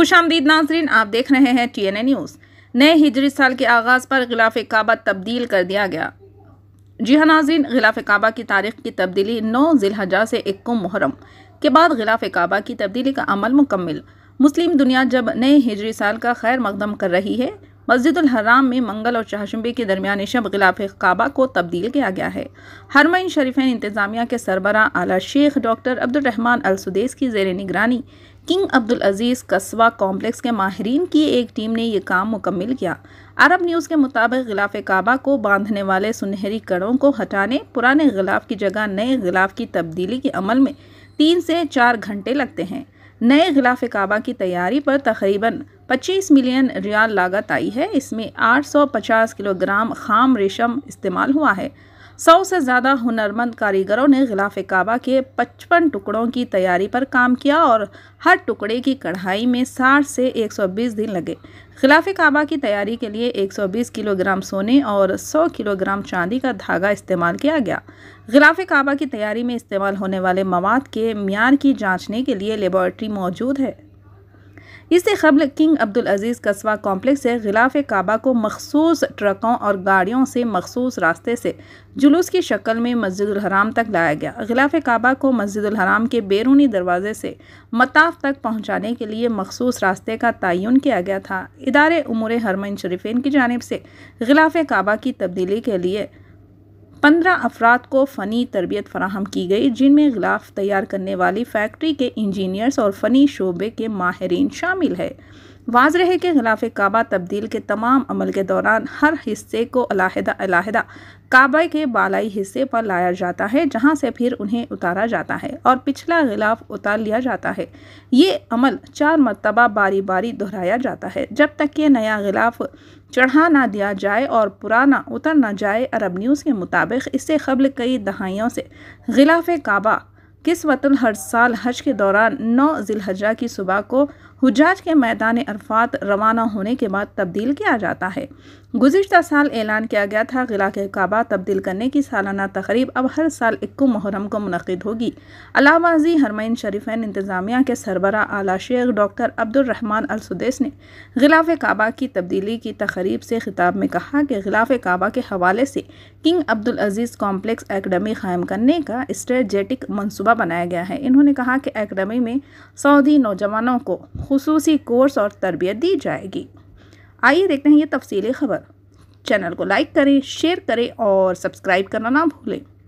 खुश आमदीद नाजरीन आप देख रहे हैं टी एन ए न्यूज़ नए हिजरी साल के आगाज़ पर गिलाफ काबा तब्दील कर दिया गया जी हाँ नाजरीन गिलाफ काबा की तारीख की तब्दीली नौ जिलहजा से इक्कीस मुहरम के बाद गिलाफ काबा की तब्दीली का अमल मुकम्मल मुस्लिम दुनिया जब नए हिजरी साल का खैर मकदम कर रही है हराम में मंगल और चहशुम्बे के दरमियान शब गिलाफ काबा को तब्दील किया गया है हरमैन शरीफैन इंतज़ामिया के सरबरा आला शेख डॉक्टर अब्दुलरहमान अलसुदेस की जेर निगरानी किंग अब्दुल अजीज़ कस्बा कॉम्प्लेक्स के माहरीन की एक टीम ने यह काम मुकम्मल किया अरब न्यूज़ के मुताबिक गिलाफ काबा को बांधने वाले सुनहरी कड़ों को हटाने पुराने गिलाफ की जगह नए गिलाफ की तब्दीली के अमल में तीन से चार घंटे लगते हैं नए खिलाफ काबा की तैयारी पर तकरीबन 25 मिलियन रियाल लागत आई है इसमें 850 किलोग्राम खाम रेशम इस्तेमाल हुआ है सौ से ज़्यादा हुनरमंद कारीगरों ने गिलाफ काबा के पचपन टुकड़ों की तैयारी पर काम किया और हर टुकड़े की कढ़ाई में 60 से 120 दिन लगे खिलाफ काबा की तैयारी के लिए 120 किलोग्राम सोने और 100 किलोग्राम चांदी का धागा इस्तेमाल किया गया खिलाफ काबा की तैयारी में इस्तेमाल होने वाले मवाद के मीर की जांचने के लिए लेबॉर्ट्री मौजूद है इससे कबल किंग अब्दुल अजीज़ कस्बा कॉम्प्लेक्स से गिलाफ काबा को मखसूस ट्रकों और गाड़ियों से मखसूस रास्ते से जुलूस की शक्ल में मस्जिद हराम तक लाया गया गिलाफ काबा को मस्जिद हराम के बैरूनी दरवाजे से मताफ तक पहुँचाने के लिए मखसूस रास्ते का तयन किया गया था इदारे उमूर हरमन शरीफेन की जानब से गिलाफ काबा की तब्दीली के लिए पंद्रह अफराद को फ़नी तरबियत फराहम की गई जिनमें गिलाफ तैयार करने वाली फैक्ट्री के इंजीनियर्स और फ़नी शोबे के माहरीन शामिल है वाज रहे कि खिलाफ काबा तब्दील के तमाम अमल के दौरान हर हिस्से को अलाहदा अलाहदा काबा के बालाई हिस्से पर लाया जाता है जहाँ से फिर उन्हें उतारा जाता है और पिछला गिलाफ उतार लिया जाता है ये अमल चार मरतबा बारी बारी दोहराया जाता है जब तक कि नया गिलाफ चढ़ा ना दिया जाए और पुराना उतर ना जाए अरब न्यूज़ के मुताबिक इससे कबल कई दहाइयों से गिलाफ काबा किस वतन हर साल हज के दौरान नौ जिलहजा की सुबह को हजाज के मैदान अरफात रवाना होने के बाद तब्दील किया जाता है गुजशत साल ऐलान किया गया था गिला के काबा तब्दील करने की सालाना तकरीब अब हर साल इक्को मुहरम को मनद होगी अलावाजी हरमैन शरीफन इंतज़ामिया के सरबरा आला शेख डॉक्टर अब्दुलरहमान अलसुदेस ने गिलाफ काबा की तब्दीली की तकरीब से खिताब में कहा कि गिलाफ काबा के हवाले से King Abdul Aziz complex academy कायम करने का स्ट्रेटिक मनसूबा मनसूबा बनाया गया है इन्होंने कहा कि अकेडमी में सऊदी नौजवानों को खसूसी कोर्स और तरबियत दी जाएगी आइए देखते हैं ये तफसली खबर चैनल को लाइक करें शेयर करें और सब्सक्राइब करना ना भूलें